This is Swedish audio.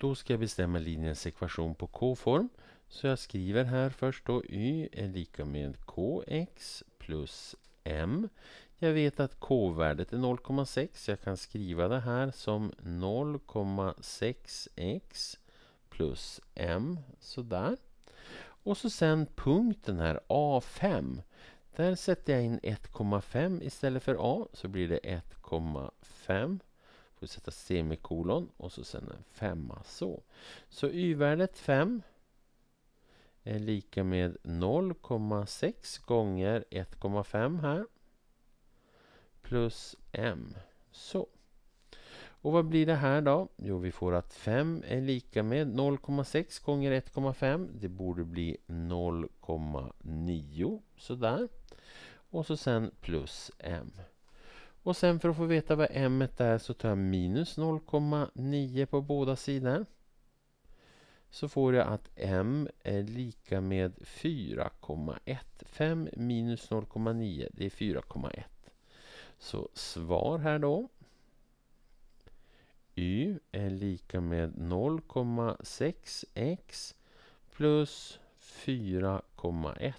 Då ska jag bestämma linjens ekvation på k-form. Så jag skriver här först då y är lika med kx plus m. Jag vet att k-värdet är 0,6. Jag kan skriva det här som 0,6x plus m. Sådär. Och så sen punkten här, A5. Där sätter jag in 1,5 istället för A, så blir det 1,5. Får vi sätta semikolon och så sen en femma så. Så y-värdet 5 är lika med 0,6 gånger 1,5 här. Plus m. Så. Och vad blir det här då? Jo, vi får att 5 är lika med 0,6 gånger 1,5. Det borde bli 0,9 sådär. Och så sen plus m. Och sen för att få veta vad m är så tar jag minus 0,9 på båda sidor. Så får jag att m är lika med 4,1. 5 minus 0,9 det är 4,1. Så svar här då. y är lika med 0,6x plus 4,1.